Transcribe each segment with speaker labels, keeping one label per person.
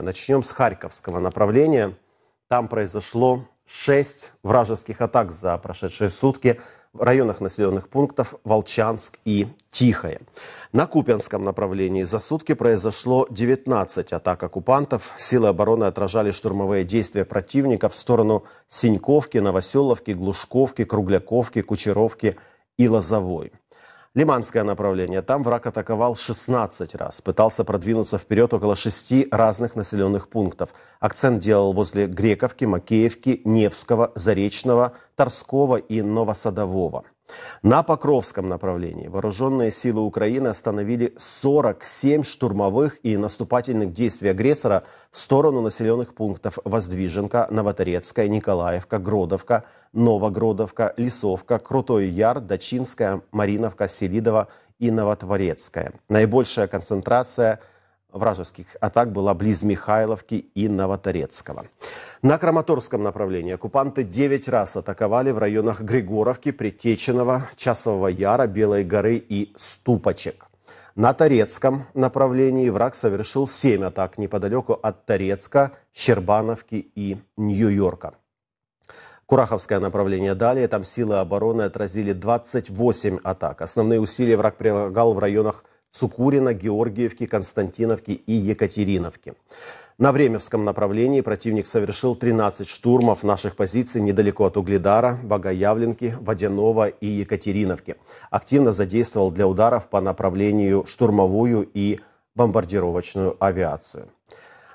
Speaker 1: Начнем с Харьковского направления. Там произошло 6 вражеских атак за прошедшие сутки в районах населенных пунктов Волчанск и Тихое. На Купянском направлении за сутки произошло 19 атак оккупантов. Силы обороны отражали штурмовые действия противника в сторону Синьковки, Новоселовки, Глушковки, Кругляковки, Кучеровки и Лозовой. Лиманское направление. Там враг атаковал 16 раз. Пытался продвинуться вперед около шести разных населенных пунктов. Акцент делал возле Грековки, Макеевки, Невского, Заречного, Торского и Новосадового. На Покровском направлении вооруженные силы Украины остановили 47 штурмовых и наступательных действий агрессора в сторону населенных пунктов Воздвиженка, Новоторецкая, Николаевка, Гродовка, Новогродовка, Лисовка, Крутой Яр, Дачинская, Мариновка, Селидова и Новотворецкая. Наибольшая концентрация – вражеских атак была близ Михайловки и Новоторецкого. На Краматорском направлении оккупанты 9 раз атаковали в районах Григоровки, Притеченного, Часового Яра, Белой горы и Ступочек. На Торецком направлении враг совершил 7 атак неподалеку от Торецка, Щербановки и Нью-Йорка. Кураховское направление далее. Там силы обороны отразили 28 атак. Основные усилия враг прилагал в районах Сукурина, Георгиевки, Константиновки и Екатериновки. На Времевском направлении противник совершил 13 штурмов наших позиций недалеко от Угледара, Богоявленки, Водянова и Екатериновки. Активно задействовал для ударов по направлению штурмовую и бомбардировочную авиацию.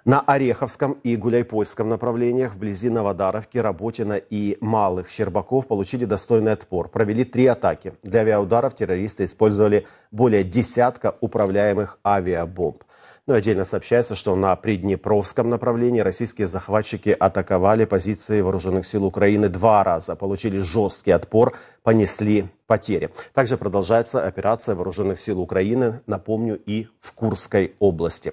Speaker 1: На Ореховском и Гуляйпольском направлениях вблизи Новодаровки, Работина и Малых Щербаков получили достойный отпор. Провели три атаки. Для авиаударов террористы использовали более десятка управляемых авиабомб. Ну и отдельно сообщается, что на Приднепровском направлении российские захватчики атаковали позиции вооруженных сил Украины два раза, получили жесткий отпор, понесли потери. Также продолжается операция вооруженных сил Украины, напомню, и в Курской области.